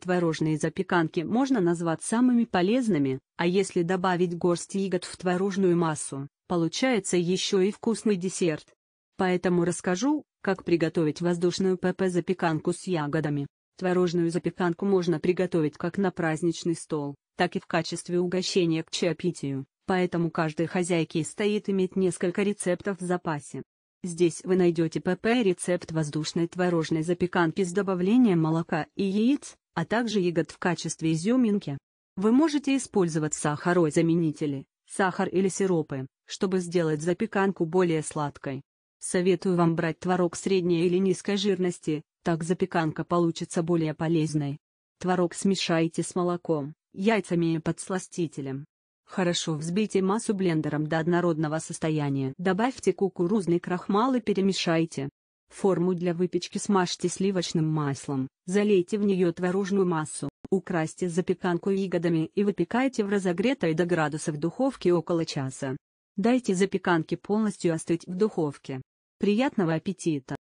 Творожные запеканки можно назвать самыми полезными, а если добавить горсть ягод в творожную массу, получается еще и вкусный десерт. Поэтому расскажу, как приготовить воздушную ПП-запеканку с ягодами. Творожную запеканку можно приготовить как на праздничный стол, так и в качестве угощения к чаепитию, поэтому каждой хозяйке стоит иметь несколько рецептов в запасе. Здесь вы найдете ПП-рецепт воздушной творожной запеканки с добавлением молока и яиц, а также ягод в качестве изюминки. Вы можете использовать сахарозаменители, сахар или сиропы, чтобы сделать запеканку более сладкой. Советую вам брать творог средней или низкой жирности, так запеканка получится более полезной. Творог смешайте с молоком, яйцами и подсластителем. Хорошо взбейте массу блендером до однородного состояния. Добавьте кукурузный крахмал и перемешайте. Форму для выпечки смажьте сливочным маслом, залейте в нее творожную массу, украсьте запеканку ягодами и выпекайте в разогретой до градусов духовке около часа. Дайте запеканке полностью остыть в духовке. Приятного аппетита!